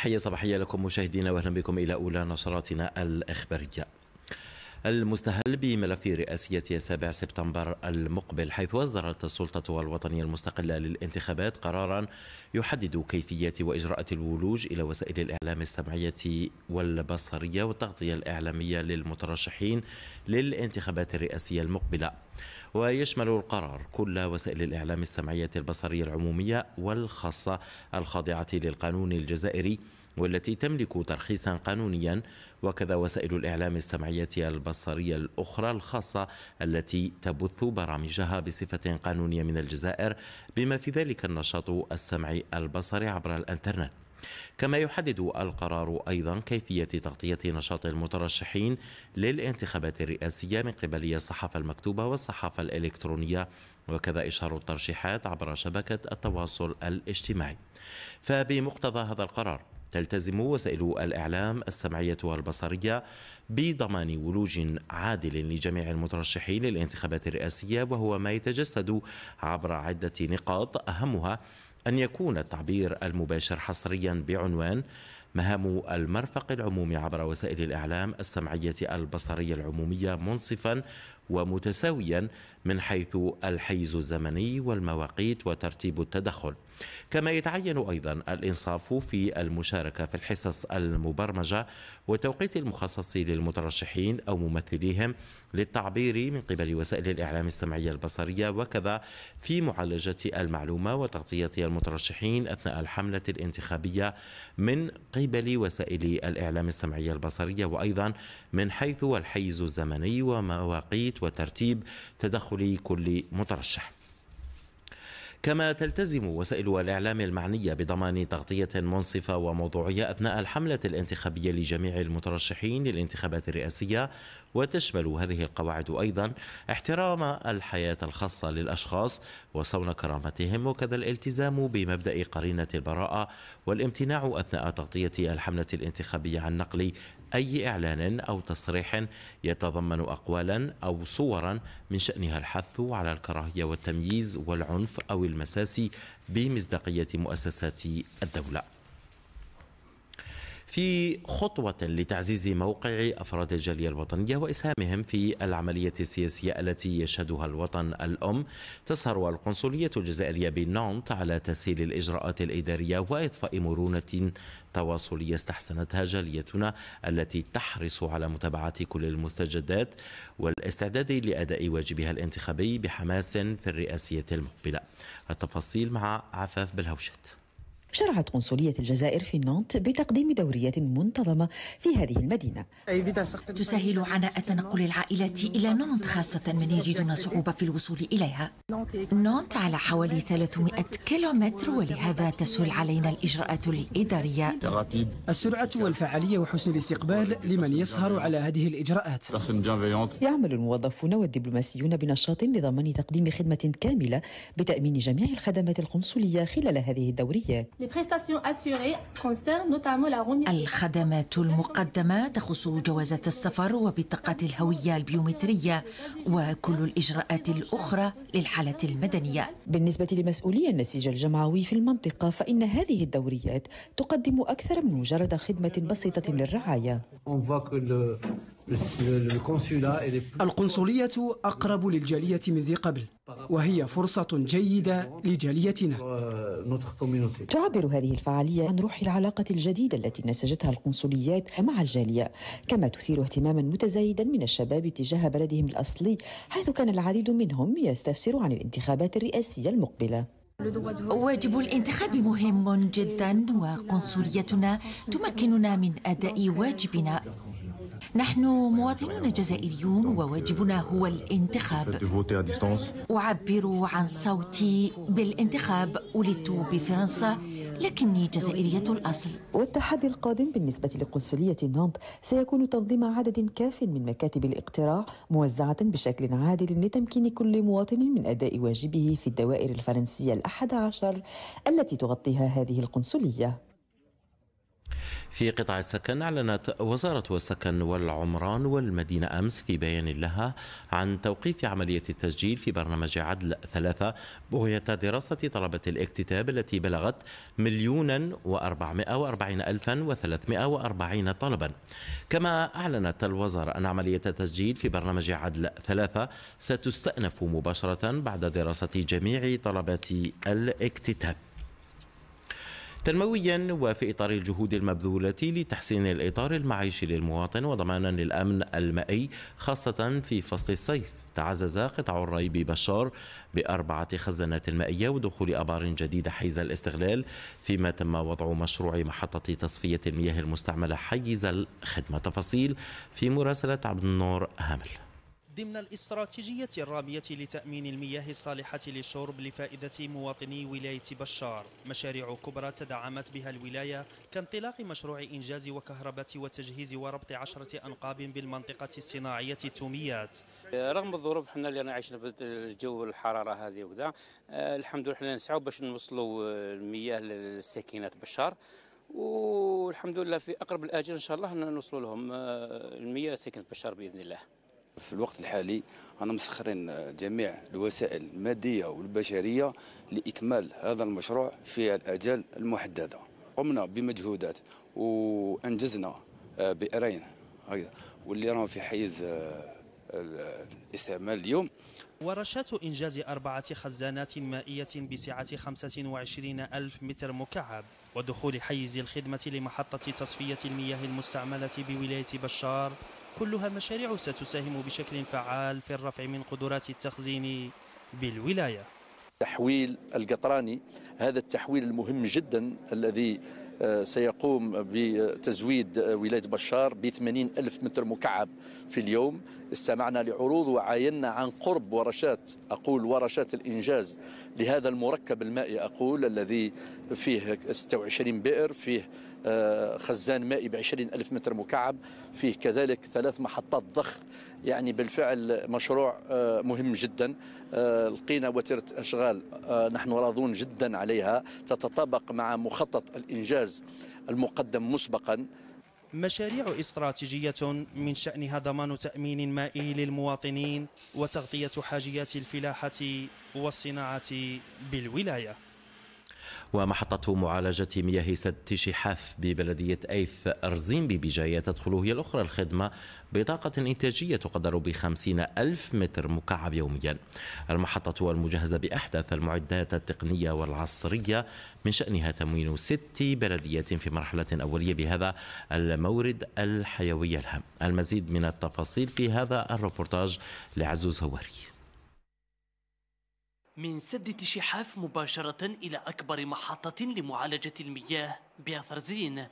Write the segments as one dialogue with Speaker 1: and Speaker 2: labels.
Speaker 1: تحية صباحية لكم مشاهدينا واهلا بكم إلى أولى نشراتنا الإخبارية. المستهل بملف رئاسية 7 سبتمبر المقبل حيث أصدرت السلطة الوطنية المستقلة للانتخابات قرارا يحدد كيفية وإجراءات الولوج إلى وسائل الإعلام السمعية والبصرية والتغطية الإعلامية للمترشحين للانتخابات الرئاسية المقبلة ويشمل القرار كل وسائل الإعلام السمعية البصرية العمومية والخاصة الخاضعة للقانون الجزائري والتي تملك ترخيصا قانونيا وكذا وسائل الإعلام السمعية البصرية الأخرى الخاصة التي تبث برامجها بصفة قانونية من الجزائر بما في ذلك النشاط السمعي البصري عبر الإنترنت كما يحدد القرار أيضا كيفية تغطية نشاط المترشحين للانتخابات الرئاسية من قبل الصحافة المكتوبة والصحافة الإلكترونية وكذا إشهار الترشيحات عبر شبكة التواصل الاجتماعي فبمقتضى هذا القرار تلتزم وسائل الإعلام السمعية والبصرية بضمان ولوج عادل لجميع المترشحين للانتخابات الرئاسية وهو ما يتجسد عبر عدة نقاط أهمها أن يكون التعبير المباشر حصريا بعنوان مهام المرفق العمومي عبر وسائل الإعلام السمعية البصرية العمومية منصفا ومتساويا من حيث الحيز الزمني والمواقيت وترتيب التدخل كما يتعين أيضا الإنصاف في المشاركة في الحصص المبرمجة والتوقيت المخصص للمترشحين أو ممثليهم للتعبير من قبل وسائل الإعلام السمعية البصرية وكذا في معالجة المعلومة وتغطية المترشحين أثناء الحملة الانتخابية من قبل وسائل الإعلام السمعية البصرية وأيضا من حيث الحيز الزمني ومواقيت وترتيب تدخل كل مترشح كما تلتزم وسائل الإعلام المعنية بضمان تغطية منصفة وموضوعية أثناء الحملة الانتخابية لجميع المترشحين للانتخابات الرئاسية وتشمل هذه القواعد أيضا احترام الحياة الخاصة للأشخاص وصون كرامتهم وكذا الالتزام بمبدأ قرينة البراءة والامتناع أثناء تغطية الحملة الانتخابية عن نقل أي إعلان أو تصريح يتضمن أقوالا أو صورا من شأنها الحث على الكراهية والتمييز والعنف أو المساس بمصداقية مؤسسات الدولة في خطوة لتعزيز موقع أفراد الجالية الوطنية وإسهامهم في العملية السياسية التي يشهدها الوطن الأم تسهر القنصلية الجزائرية بنانت على تسهيل الإجراءات الإدارية وإضفاء مرونة تواصلية استحسنتها جاليتنا التي تحرص على متابعة كل المستجدات والاستعداد لأداء واجبها الانتخابي بحماس في الرئاسية المقبلة التفاصيل مع عفاف بالهوشت
Speaker 2: شرعت قنصلية الجزائر في نانت بتقديم دورية منتظمة في هذه المدينة تسهل عناء تنقل العائلات إلى نانت خاصة من يجدون صعوبة في الوصول إليها نانت على حوالي 300 كيلومتر ولهذا تسهل علينا الإجراءات الإدارية السرعة والفعالية وحسن الاستقبال لمن يسهر على هذه الإجراءات يعمل الموظفون والدبلوماسيون بنشاط لضمان تقديم خدمة كاملة بتأمين جميع الخدمات القنصلية خلال هذه الدوريات الخدمات المقدمة تخص جوازات السفر وبطاقات الهوية البيومترية وكل الإجراءات الأخرى للحالة المدنية بالنسبة لمسؤولي النسيج الجمعوي في المنطقة فإن هذه الدوريات تقدم أكثر من مجرد خدمة بسيطة للرعاية
Speaker 3: القنصلية أقرب للجالية من ذي قبل وهي فرصة جيدة لجاليتنا euh,
Speaker 2: تعبر هذه الفعالية عن روح العلاقة الجديدة التي نسجتها القنصليات مع الجالية كما تثير اهتماما متزايدا من الشباب تجاه بلدهم الأصلي حيث كان العديد منهم يستفسر عن الانتخابات الرئاسية المقبلة واجب الانتخاب مهم جدا وقنصليتنا تمكننا من اداء واجبنا نحن مواطنون جزائريون وواجبنا هو الانتخاب أعبر عن صوتي بالانتخاب ولدت بفرنسا لكني جزائرية الأصل والتحدي القادم بالنسبة لقنصلية نانت سيكون تنظيم عدد كاف من مكاتب الاقتراع موزعة بشكل عادل لتمكين كل مواطن من أداء واجبه في الدوائر الفرنسية الأحد عشر التي تغطيها هذه القنصلية
Speaker 1: في قطاع السكن أعلنت وزارة السكن والعمران والمدينة أمس في بيان لها عن توقيف عملية التسجيل في برنامج عدل ثلاثة بغية دراسة طلبة الاكتتاب التي بلغت مليونا وأربعمائة وأربعين ألفا وثلاثمائة وأربعين طلبا كما أعلنت الوزارة أن عملية التسجيل في برنامج عدل ثلاثة ستستأنف مباشرة بعد دراسة جميع طلبات الاكتتاب تنمويا وفي إطار الجهود المبذولة لتحسين الإطار المعيشي للمواطن وضمانا للأمن المائي خاصة في فصل الصيف تعزز قطاع الري ببشار بأربعة خزانات مائية ودخول أبار جديدة حيز الاستغلال فيما تم وضع مشروع محطة تصفية المياه المستعملة حيز الخدمة تفاصيل في مراسلة عبد النور هامل
Speaker 4: ضمن الاستراتيجية الرامية لتأمين المياه الصالحة للشرب لفائدة مواطني ولاية بشار مشاريع كبرى تدعمت بها الولاية كانطلاق مشروع إنجاز وكهرباء وتجهيز وربط عشرة أنقاب بالمنطقة الصناعية التوميات
Speaker 3: رغم الظروف حنا اللي أنا عايشنا في الجو الحرارة هذه وكذا آه، الحمد لله حنا نسعوا باش نوصلوا آه، المياه للساكنات بشار والحمد لله في أقرب الآجل إن شاء الله نوصلوا لهم آه، المياه ساكنة بشار بإذن الله
Speaker 4: في الوقت الحالي أنا مسخرين جميع الوسائل المادية والبشرية لإكمال هذا المشروع في الأجال المحددة قمنا بمجهودات وأنجزنا آه، بئرين واللي راهم في حيز آه، الاستعمال اليوم ورشات إنجاز أربعة خزانات مائية بسعة 25 ألف متر مكعب ودخول حيز الخدمة لمحطة تصفية المياه المستعملة بولاية بشار كلها مشاريع ستساهم بشكل فعال في الرفع من قدرات التخزين بالولاية تحويل القطراني هذا التحويل المهم جدا
Speaker 1: الذي آه، سيقوم بتزويد آه، ولاية بشار ب 80 ألف متر مكعب في اليوم استمعنا لعروض وعاينا عن قرب ورشات أقول ورشات الإنجاز لهذا المركب المائي أقول الذي فيه 26 بئر فيه آه، خزان مائي ب 20 ألف متر مكعب فيه كذلك ثلاث محطات ضخ يعني بالفعل مشروع آه، مهم جدا آه، لقينا وتيرة أشغال نحن راضون جدا عليها تتطابق مع مخطط الإنجاز المقدم مسبقا
Speaker 4: مشاريع استراتيجية من شأنها ضمان تأمين مائي للمواطنين وتغطية حاجيات الفلاحة والصناعة بالولاية
Speaker 1: ومحطة معالجة مياه سد شحاف ببلدية أيث أرزين ببجاية تدخل هي الأخرى الخدمة بطاقة إنتاجية تقدر بخمسين ألف متر مكعب يوميا المحطة والمجهزة بأحدث المعدات التقنية والعصرية من شأنها تموين ست بلديات في مرحلة أولية بهذا المورد الحيوي الهام المزيد من التفاصيل في هذا الروبورتاج لعزوز هواري
Speaker 3: من سد شحاف مباشرة إلى أكبر محطة لمعالجة المياه بأثرزين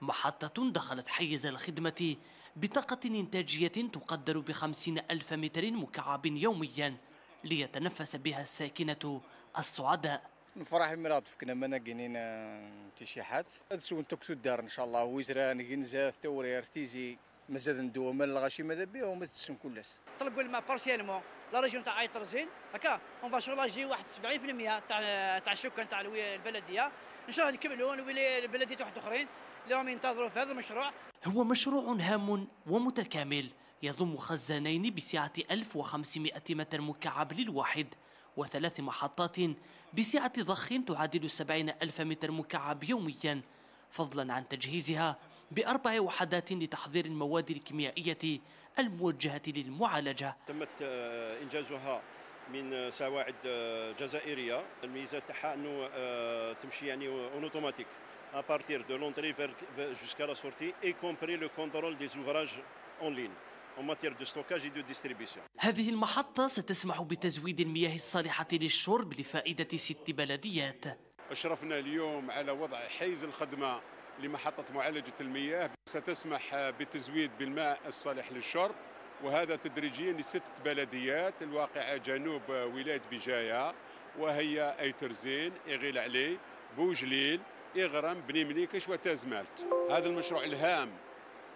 Speaker 3: محطة دخلت حيز الخدمة بطاقة إنتاجية تقدر بخمسين ألف متر مكعب يوميا ليتنفس بها الساكنة السعداء
Speaker 5: نفرح مراد فكنا ما نقنينا تشيحات هذا سون تكسو الدار ان شاء الله ويزران جنزة تورير ارتيزي مازال ندوا مال الغاشي ماذا بيه وما تسن كلاس
Speaker 3: طلبوا الماء بارسيالمون لا ريجون تاع عيط رزين هكا اون فا شولاجي واحد 70% تاع تاع السكان تاع البلديه ان شاء الله نكملوا ونولي البلديات واحد اخرين اللي راهم ينتظروا في هذا المشروع هو مشروع هام ومتكامل يضم خزانين بسعة 1500 متر مكعب للواحد وثلاث محطات بسعة ضخ تعادل 70 ألف متر مكعب يوميا فضلا عن تجهيزها بأربع وحدات لتحضير المواد الكيميائية الموجهة للمعالجة
Speaker 1: تمت آه، إنجازها من آه، سواعد آه، جزائرية الميزة تاعها أنه تمشي يعني اون اوتوماتيك à partir de l'entrée jusqu'à la sortie, y compris le contrôle des ouvrages en ligne.
Speaker 3: هذه المحطة ستسمح بتزويد المياه الصالحة للشرب لفائدة ست بلديات
Speaker 1: أشرفنا اليوم على وضع حيز الخدمة لمحطة معالجة المياه ستسمح بتزويد بالماء الصالح للشرب وهذا تدريجيا لستة بلديات الواقعة جنوب ولاية بجاية وهي أيترزين إغيل علي بوجليل إغرم بني منيكش وتازمالت هذا المشروع الهام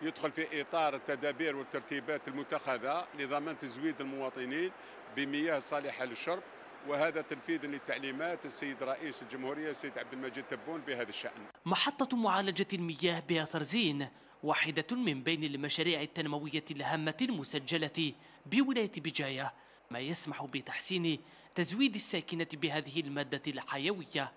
Speaker 1: يدخل في إطار التدابير والترتيبات المتخذة لضمان تزويد المواطنين بمياه صالحة للشرب وهذا تنفيذ لتعليمات السيد رئيس الجمهورية السيد عبد المجيد تبون بهذا الشأن
Speaker 3: محطة معالجة المياه بأثرزين واحدة من بين المشاريع التنموية الهامة المسجلة بولاية بجاية ما يسمح بتحسين تزويد الساكنة بهذه المادة الحيوية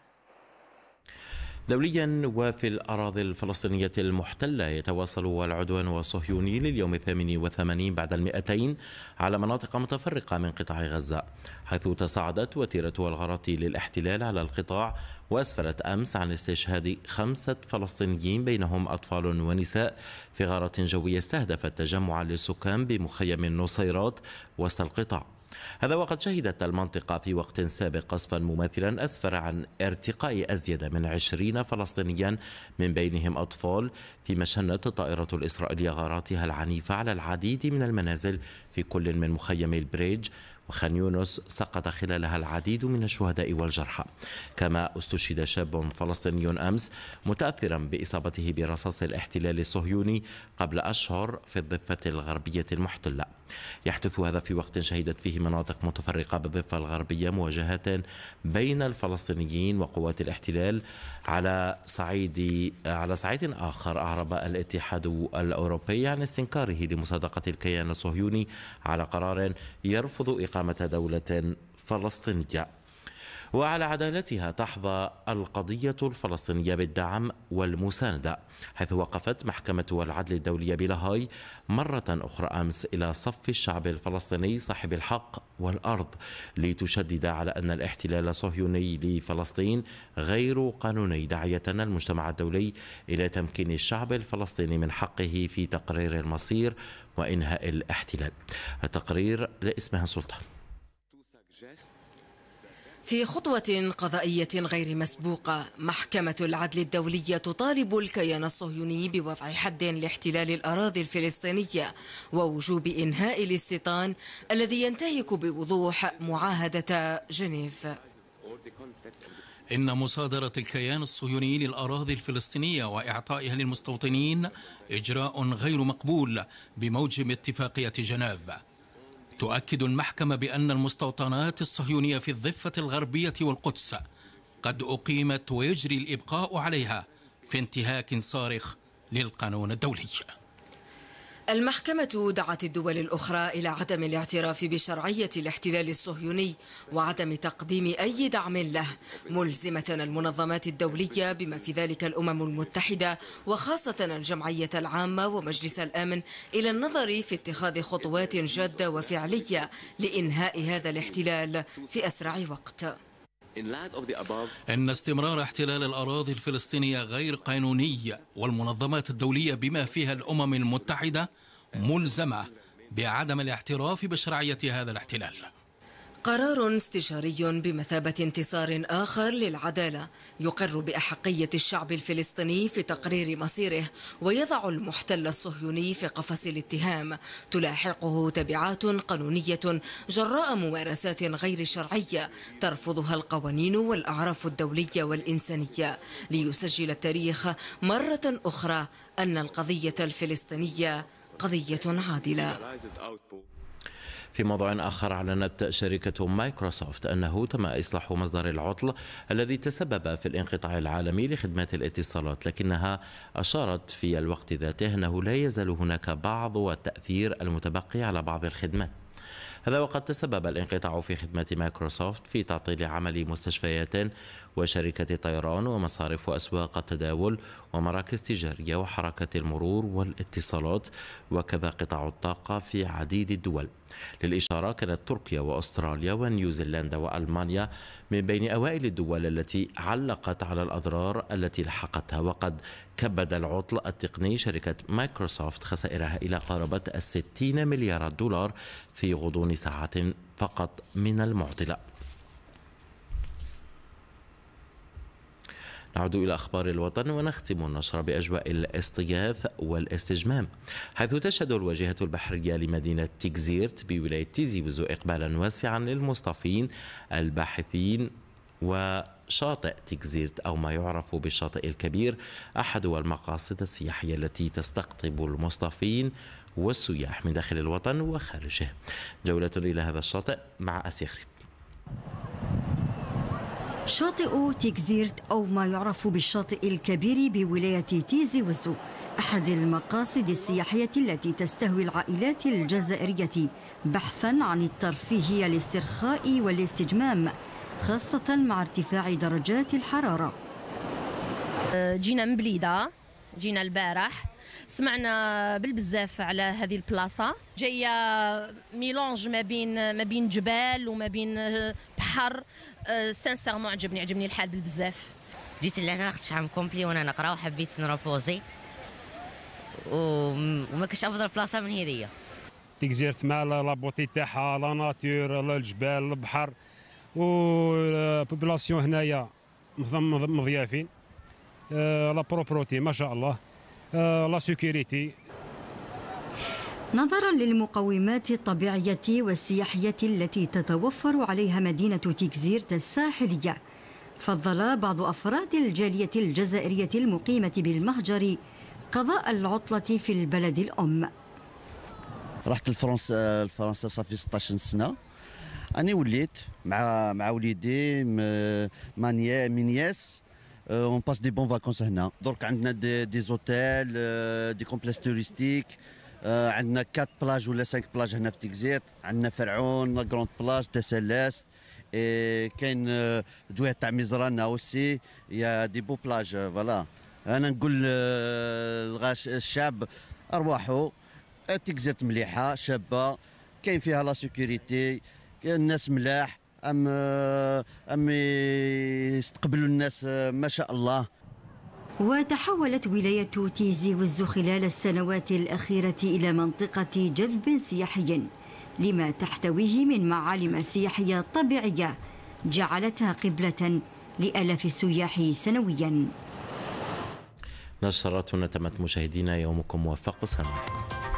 Speaker 1: دوليا وفي الأراضي الفلسطينية المحتلة يتواصل العدوان الصهيوني لليوم الثامن والثمانين بعد المئتين على مناطق متفرقة من قطاع غزة حيث تصاعدت وتيرة الغارات للاحتلال على القطاع وأسفرت أمس عن استشهاد خمسة فلسطينيين بينهم أطفال ونساء في غارة جوية استهدفت تجمعا للسكان بمخيم النصيرات وسط القطاع هذا وقد شهدت المنطقة في وقت سابق قصفا مماثلا أسفر عن ارتقاء أزيد من عشرين فلسطينيا من بينهم أطفال فيما شنت الطائرة الإسرائيلية غاراتها العنيفة على العديد من المنازل في كل من مخيم البريج وخان يونس سقط خلالها العديد من الشهداء والجرحى كما استشهد شاب فلسطيني أمس متأثرا بإصابته برصاص الاحتلال الصهيوني قبل أشهر في الضفة الغربية المحتلة يحدث هذا في وقت شهدت فيه مناطق متفرقة بالضفة الغربية مواجهات بين الفلسطينيين وقوات الاحتلال على صعيد على صعيد آخر أعرب الاتحاد الأوروبي عن استنكاره لمصادقة الكيان الصهيوني على قرار يرفض إقامة إقامة دولة فلسطينية وعلى عدالتها تحظى القضية الفلسطينية بالدعم والمساندة حيث وقفت محكمة العدل الدولية بلاهاي مرة أخرى أمس إلى صف الشعب الفلسطيني صاحب الحق والأرض لتشدد على أن الاحتلال الصهيوني لفلسطين غير قانوني داعية المجتمع الدولي إلى تمكين الشعب الفلسطيني من حقه في تقرير المصير وإنهاء الاحتلال التقرير لإسمها سلطان
Speaker 6: في خطوة قضائية غير مسبوقة محكمة العدل الدولية تطالب الكيان الصهيوني بوضع حد لاحتلال الأراضي الفلسطينية ووجوب إنهاء الاستيطان الذي ينتهك بوضوح معاهدة جنيف
Speaker 1: إن مصادرة الكيان الصهيوني للأراضي الفلسطينية وإعطائها للمستوطنين إجراء غير مقبول بموجب اتفاقية جنيف تؤكد المحكمة بأن المستوطنات الصهيونية في الضفة الغربية والقدس قد أقيمت ويجري الإبقاء عليها في انتهاك صارخ للقانون الدولي
Speaker 6: المحكمة دعت الدول الأخرى إلى عدم الاعتراف بشرعية الاحتلال الصهيوني وعدم تقديم أي دعم له ملزمة المنظمات الدولية بما في ذلك الأمم المتحدة وخاصة الجمعية العامة ومجلس الأمن إلى النظر في اتخاذ خطوات جادة وفعلية لإنهاء هذا الاحتلال في أسرع وقت
Speaker 1: إن استمرار احتلال الأراضي الفلسطينية غير قانوني والمنظمات الدولية بما فيها الأمم المتحدة ملزمة بعدم الاعتراف بشرعية هذا الاحتلال قرار
Speaker 6: استشاري بمثابة انتصار آخر للعدالة يقر بأحقية الشعب الفلسطيني في تقرير مصيره ويضع المحتل الصهيوني في قفص الاتهام تلاحقه تبعات قانونية جراء ممارسات غير شرعية ترفضها القوانين والأعراف الدولية والإنسانية ليسجل التاريخ مرة أخرى أن القضية الفلسطينية قضية عادلة
Speaker 1: في موضوع آخر أعلنت شركة مايكروسوفت أنه تم إصلاح مصدر العطل الذي تسبب في الانقطاع العالمي لخدمات الاتصالات لكنها أشارت في الوقت ذاته أنه لا يزال هناك بعض التأثير المتبقي على بعض الخدمات هذا وقد تسبب الانقطاع في خدمة مايكروسوفت في تعطيل عمل مستشفيات وشركة طيران ومصارف وأسواق التداول ومراكز تجارية وحركة المرور والاتصالات وكذا قطاع الطاقة في عديد الدول للإشارة كانت تركيا وأستراليا ونيوزيلندا وألمانيا من بين أوائل الدول التي علقت على الأضرار التي لحقتها وقد كبد العطل التقني شركة مايكروسوفت خسائرها إلى قرابة الستين مليار دولار في غضون ساعة فقط من المعطلة نعود إلى أخبار الوطن ونختم النشر بأجواء الاستغاث والاستجمام حيث تشهد الواجهة البحرية لمدينة تيكزيرت بولاية تيزي وزو إقبالا واسعا للمصطفين الباحثين وشاطئ تيكزيرت أو ما يعرف بالشاطئ الكبير أحد المقاصد السياحية التي تستقطب المصطفين والسياح من داخل الوطن وخارجه جولة إلى هذا الشاطئ مع أسيخري
Speaker 5: شاطئ تيكزيرت أو ما يعرف بالشاطئ الكبير بولاية تيزي وزو أحد المقاصد السياحية التي تستهوي العائلات الجزائرية بحثا عن الترفيه الاسترخاء والاستجمام خاصة مع ارتفاع درجات الحرارة
Speaker 3: جينا من بليدة جينا البارح سمعنا
Speaker 5: بالبزاف على
Speaker 3: هذه البلاصة جاية ميلونج ما بين ما بين جبال وما بين البحر سانسيرمون آه، عجبني عجبني الحال بزاف جيت لهنا خدت شحال من كومبلي وانا نقرا وحبيت نروبوزي وما كاش افضل بلاصه من هذيا هذه مع لا بوتي تاعها لا ناتور الجبال البحر البوبلاسيون آه، هنايا مضيافين آه، لا بروبروتي ما شاء الله لا سيكوريتي
Speaker 5: نظرا للمقومات الطبيعية والسياحية التي تتوفر عليها مدينة تكزيرت الساحلية فضل بعض أفراد الجالية الجزائرية المقيمة بالمهجر قضاء العطلة في البلد الأم
Speaker 4: رحت لفرنسا لفرنسا صافي 16 سنه انا وليت مع مع وليدي مانيا مينياس اون باس دي بون فاكونس هنا درك عندنا دي زوتيل دي كومبلكس توريستيك آه عندنا 4 بلاج ولا 5 بلاج هنا في تيكزيرت عندنا فرعون غروند بلاج تسلاست كاين دويه آه، تاع ميزرانا اوسي يا دي بو بلاج فوالا انا نقول آه، الغاش الشعب ارواحو آه، تيكزيرت مليحه شابه كاين فيها لا سيكوريتي الناس ملاح ام ام يستقبلوا الناس ما شاء الله
Speaker 5: وتحولت ولاية تيزي وزو خلال السنوات الأخيرة إلى منطقة جذب سياحي لما تحتويه من معالم سياحية طبيعية جعلتها قبلة لألاف السياح سنويا
Speaker 1: نشرتنا تمت مشاهدينا يومكم وفق وسلامتكم